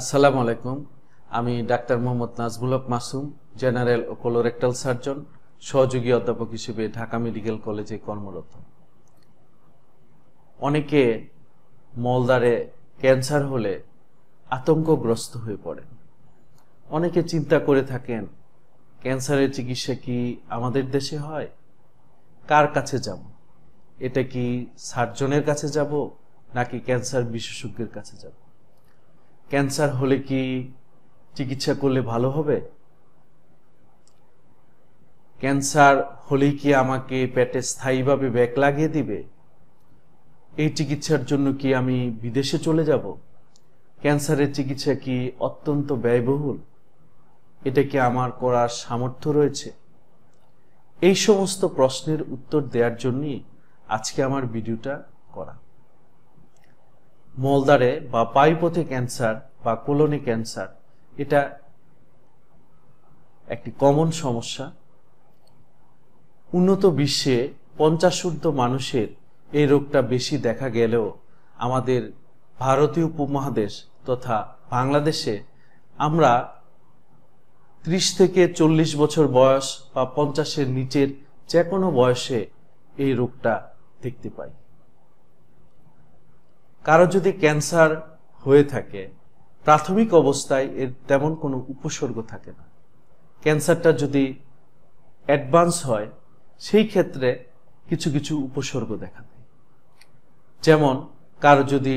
আসসালামু আলাইকুম আমি ডাক্তার মোহাম্মদ নাজমুলক মাসুম জেনারেল ও কোলোরেক্টাল সার্জন সহযোগী অধ্যাপক হিসেবে ঢাকা মেডিকেল কলেজে কর্মরত অনেকে মলদারে ক্যান্সার হলে আতঙ্কগ্রস্ত হয়ে পড়েন অনেকে চিন্তা করে থাকেন ক্যান্সারের চিকিৎসা কি আমাদের দেশে হয় কার কাছে যাব এটা কি সার্জনের কাছে যাব নাকি ক্যান্সার বিশেষজ্ঞের কাছে যাব ক্যান্সার হলে কি চিকিৎসা করলে ভালো হবে ক্যান্সার হলে কি আমাকে পেটে স্থায়ীভাবে ব্যাক লাগিয়ে দিবে এই চিকিৎসার জন্য কি আমি বিদেশে চলে যাব ক্যান্সারের চিকিৎসা কি অত্যন্ত ব্যয়বহুল এটা কি আমার করার সামর্থ্য রয়েছে এই সমস্ত প্রশ্নের উত্তর দেওয়ার জন্যই আজকে আমার ভিডিওটা করা মলদারে বা পাইপথে ক্যান্সার বা কোলনি ক্যান্সার এটা একটি কমন সমস্যা উন্নত বিশ্বে পঞ্চাশ ঊর্ধ্ব মানুষের এই রোগটা বেশি দেখা গেলেও আমাদের ভারতীয় উপমহাদেশ তথা বাংলাদেশে আমরা ত্রিশ থেকে চল্লিশ বছর বয়স বা পঞ্চাশের নিচের যে কোনো বয়সে এই রোগটা দেখতে পাই কারো যদি ক্যান্সার হয়ে থাকে প্রাথমিক অবস্থায় এর তেমন কোনো উপসর্গ থাকে না ক্যান্সারটা যদি অ্যাডভান্স হয় সেই ক্ষেত্রে কিছু কিছু উপসর্গ দেখা দেয় যেমন কারো যদি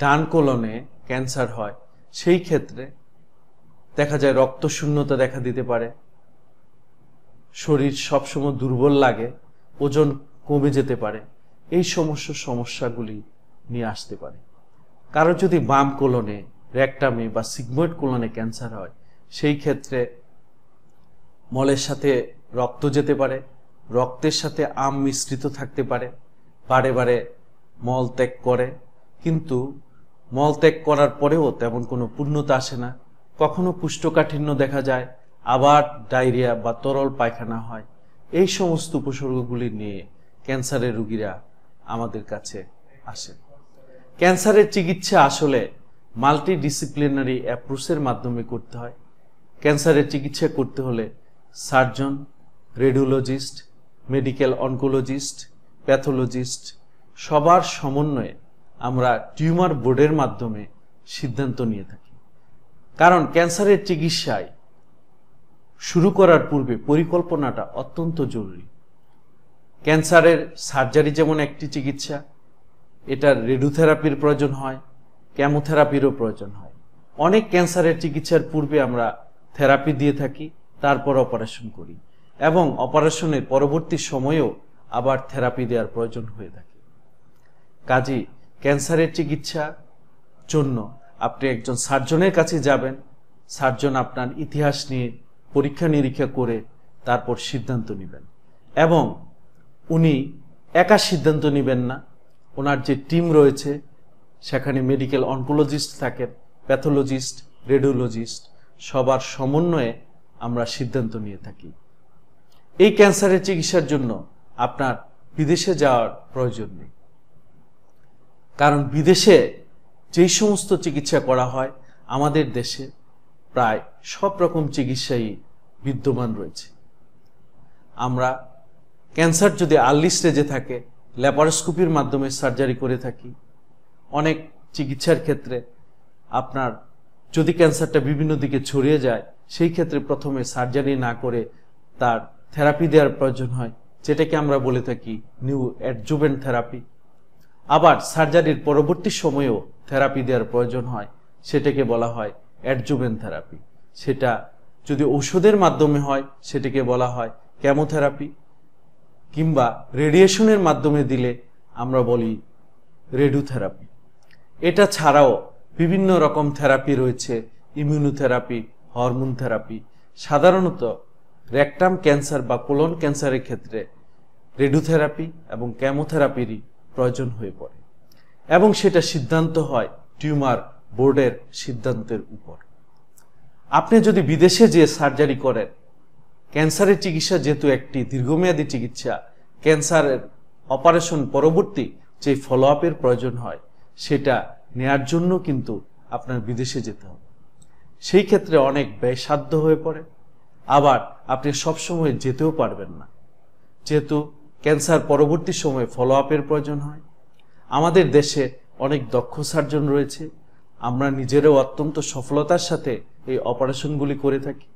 ডান কোলনে ক্যান্সার হয় সেই ক্ষেত্রে দেখা যায় রক্ত শূন্যতা দেখা দিতে পারে শরীর সবসময় দুর্বল লাগে ওজন কমে যেতে পারে এই সমস্যা সমস্যাগুলি নিয়ে আসতে পারে কারো যদি বাম কোলনে রেকটামে বা সিগময়েড কোলনে ক্যান্সার হয় সেই ক্ষেত্রে মলের সাথে রক্ত যেতে পারে রক্তের সাথে আম মিশ্রিত থাকতে পারে বারে বারে মল ত্যাগ করে কিন্তু মল ত্যাগ করার পরেও তেমন কোনো পূর্ণতা আসে না কখনো পুষ্টকাঠিন্য দেখা যায় আবার ডায়রিয়া বা তরল পায়খানা হয় এই সমস্ত উপসর্গগুলি নিয়ে ক্যান্সারের রুগীরা আমাদের কাছে আসেন ক্যান্সারের চিকিৎসা আসলে মাল্টিডিসিপ্লিনারি অ্যাপ্রোচের মাধ্যমে করতে হয় ক্যান্সারের চিকিৎসা করতে হলে surgeon radiologist medical oncologist pathologist সবার সমন্বয়ে আমরা টিউমার বোর্ডের মাধ্যমে সিদ্ধান্ত নিয়ে থাকি কারণ ক্যান্সারের চিকিৎসায় শুরু করার পূর্বে পরিকল্পনাটা অত্যন্ত জরুরি ক্যান্সারের সার্জারি যেমন একটি চিকিৎসা এটার রেডিওথেরাপির প্রয়োজন হয় ক্যামোথেরাপিরও প্রয়োজন হয় অনেক ক্যান্সারের চিকিৎসার পূর্বে আমরা থেরাপি দিয়ে থাকি তারপর অপারেশন করি এবং অপারেশনের পরবর্তী সময়েও আবার থেরাপি দেওয়ার প্রয়োজন হয়ে থাকে কাজে ক্যান্সারের চিকিৎসা জন্য আপনি একজন সার্জনের কাছে যাবেন সার্জন আপনার ইতিহাস নিয়ে পরীক্ষা নিরীক্ষা করে তারপর সিদ্ধান্ত নেবেন এবং উনি একা সিদ্ধান্ত নেবেন না ওনার যে টিম রয়েছে সেখানে মেডিকেল অনকোলজিস্ট থাকেন প্যাথোলজিস্ট রেডিওলজিস্ট সবার সমন্বয়ে আমরা সিদ্ধান্ত নিয়ে থাকি এই ক্যান্সারের চিকিৎসার জন্য আপনার বিদেশে যাওয়ার প্রয়োজন নেই কারণ বিদেশে যেই সমস্ত চিকিৎসা করা হয় আমাদের দেশে প্রায় সব রকম চিকিৎসাই বিদ্যমান রয়েছে আমরা ক্যান্সার যদি আর্লি স্টেজে থাকে ল্যাপারোস্কোপির মাধ্যমে সার্জারি করে থাকি অনেক চিকিৎসার ক্ষেত্রে আপনার যদি ক্যান্সারটা বিভিন্ন দিকে ছড়িয়ে যায় সেই ক্ষেত্রে প্রথমে সার্জারি না করে তার থেরাপি দেওয়ার প্রয়োজন হয় যেটাকে আমরা বলে থাকি নিউ অ্যাডজুভেন্ট থেরাপি আবার সার্জারির পরবর্তী সময়েও থেরাপি দেওয়ার প্রয়োজন হয় সেটাকে বলা হয় অ্যাডজুভেন্ট থেরাপি সেটা যদি ওষুধের মাধ্যমে হয় সেটাকে বলা হয় কেমোথেরাপি কিংবা রেডিয়েশনের মাধ্যমে দিলে আমরা বলি রেডিওথেরাপি এটা ছাড়াও বিভিন্ন রকম থেরাপি রয়েছে ইমিউনোথেরাপি হরমোন থেরাপি সাধারণত রেকটাম ক্যান্সার বা কোলন ক্যান্সারের ক্ষেত্রে রেডিওথেরাপি এবং ক্যামোথেরাপিরই প্রয়োজন হয়ে পড়ে এবং সেটা সিদ্ধান্ত হয় টিউমার বোর্ডের সিদ্ধান্তের উপর আপনি যদি বিদেশে যেয়ে সার্জারি করেন ক্যান্সারের চিকিৎসা যেহেতু একটি দীর্ঘমেয়াদী চিকিৎসা ক্যান্সারের অপারেশন পরবর্তী যে ফলো আপের প্রয়োজন হয় সেটা নেয়ার জন্য কিন্তু আপনার বিদেশে যেতে হবে সেই ক্ষেত্রে অনেক ব্যয়সাধ্য হয়ে পড়ে আবার আপনি সবসময় যেতেও পারবেন না যেহেতু ক্যান্সার পরবর্তী সময়ে ফলো আপের প্রয়োজন হয় আমাদের দেশে অনেক দক্ষ সার্জন রয়েছে আমরা নিজেরাও অত্যন্ত সফলতার সাথে এই অপারেশনগুলি করে থাকি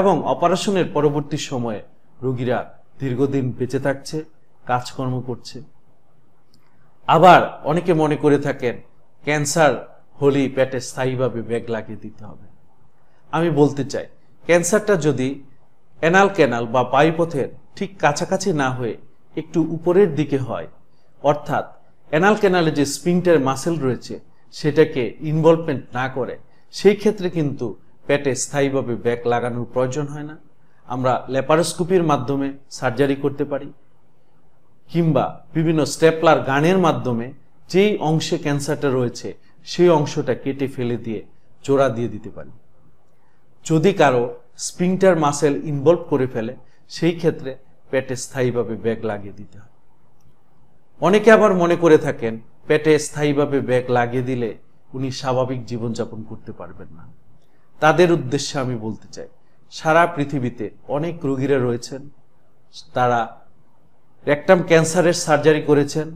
এবং অপারেশনের পরবর্তী সময়ে রুগীরা দীর্ঘদিন বেঁচে থাকছে কাজকর্ম করছে আবার অনেকে মনে করে থাকেন ক্যান্সার হলেই পেটে স্থায়ীভাবে ব্যাগ লাগিয়ে দিতে হবে আমি বলতে চাই ক্যান্সারটা যদি অ্যানাল ক্যানাল বা বায়ুপথের ঠিক কাছাকাছি না হয়ে একটু উপরের দিকে হয় অর্থাৎ অ্যানাল ক্যানালে যে স্পিংটার মাসেল রয়েছে সেটাকে ইনভলভমেন্ট না করে সেই ক্ষেত্রে কিন্তু পেটে স্থায়ীভাবে ব্যাগ লাগানোর প্রয়োজন হয় না আমরা লেপারোস্কোপির মাধ্যমে সার্জারি করতে পারি কিংবা বিভিন্ন স্টেপলার গানের মাধ্যমে যেই অংশে ক্যান্সারটা রয়েছে সেই অংশটা কেটে ফেলে দিয়ে জোড়া দিয়ে দিতে পারি যদি কারো স্প্রিংটার মাসেল ইনভলভ করে ফেলে সেই ক্ষেত্রে পেটে স্থায়ীভাবে ব্যাগ লাগিয়ে দিতে হয় অনেকে আবার মনে করে থাকেন পেটে স্থায়ীভাবে ব্যাগ লাগিয়ে দিলে উনি স্বাভাবিক জীবনযাপন করতে পারবেন না তাদের উদ্দেশ্যে আমি বলতে চাই সারা পৃথিবীতে অনেক রোগীরা রয়েছেন তারা রেকটাম ক্যান্সারের সার্জারি করেছেন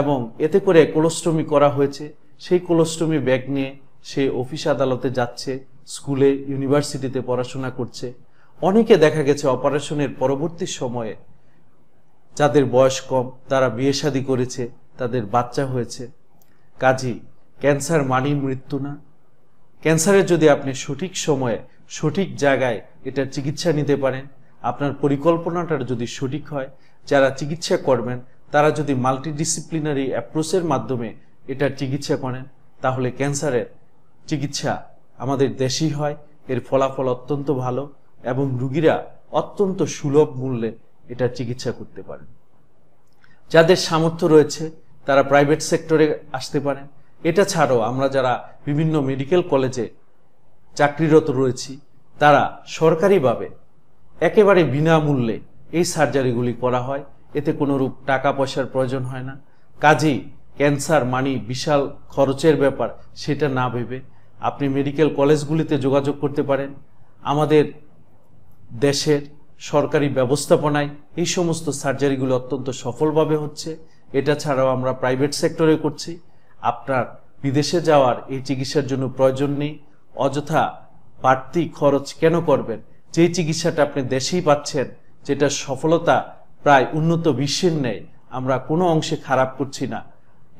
এবং এতে করে কোলোস্টমি করা হয়েছে সেই কোলোস্টমি ব্যাগ নিয়ে সে অফিস আদালতে যাচ্ছে স্কুলে ইউনিভার্সিটিতে পড়াশোনা করছে অনেকে দেখা গেছে অপারেশনের পরবর্তী সময়ে যাদের বয়স কম তারা বিয়ে শাদী করেছে তাদের বাচ্চা হয়েছে কাজী ক্যান্সার মানেই মৃত্যু না ক্যান্সারের যদি আপনি সঠিক সময়ে সঠিক জায়গায় এটার চিকিৎসা নিতে পারেন আপনার পরিকল্পনাটার যদি সঠিক হয় যারা চিকিৎসা করবেন তারা যদি মাল্টিডিসিপ্লিনারি অ্যাপ্রোচের মাধ্যমে এটার চিকিৎসা করেন তাহলে ক্যান্সারের চিকিৎসা আমাদের দেশেই হয় এর ফলাফল অত্যন্ত ভালো এবং রুগীরা অত্যন্ত সুলভ মূল্যে এটার চিকিৎসা করতে পারেন যাদের সামর্থ্য রয়েছে তারা প্রাইভেট সেক্টরে আসতে পারেন এটা ছাড়াও আমরা যারা বিভিন্ন মেডিকেল কলেজে চাকরিরত রয়েছি তারা সরকারিভাবে একেবারে বিনামূল্যে এই সার্জারিগুলি করা হয় এতে কোনোরূপ টাকা পয়সার প্রয়োজন হয় না কাজেই ক্যান্সার মানি বিশাল খরচের ব্যাপার সেটা না ভেবে আপনি মেডিকেল কলেজগুলিতে যোগাযোগ করতে পারেন আমাদের দেশের সরকারি ব্যবস্থাপনায় এই সমস্ত সার্জারিগুলি অত্যন্ত সফলভাবে হচ্ছে এটা ছাড়াও আমরা প্রাইভেট সেক্টরে করছি আপনার বিদেশে যাওয়ার এই চিকিৎসার জন্য প্রয়োজন নেই অযথা বাড়তি খরচ কেন করবেন যে চিকিৎসাটা আপনি দেশেই পাচ্ছেন যেটা সফলতা প্রায় উন্নত বিশ্বের নেই আমরা কোনো অংশে খারাপ করছি না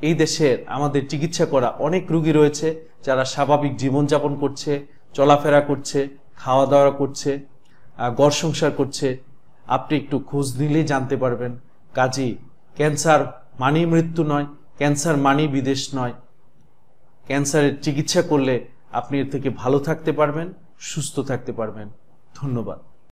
এই দেশের আমাদের চিকিৎসা করা অনেক রুগী রয়েছে যারা স্বাভাবিক জীবনযাপন করছে চলাফেরা করছে খাওয়া দাওয়া করছে গড় সংসার করছে আপনি একটু খোঁজ নিলেই জানতে পারবেন কাজী ক্যান্সার মানেই মৃত্যু নয় ক্যান্সার মানি বিদেশ নয় ক্যান্সারের চিকিৎসা করলে আপনি এর থেকে ভালো থাকতে পারবেন সুস্থ থাকতে পারবেন ধন্যবাদ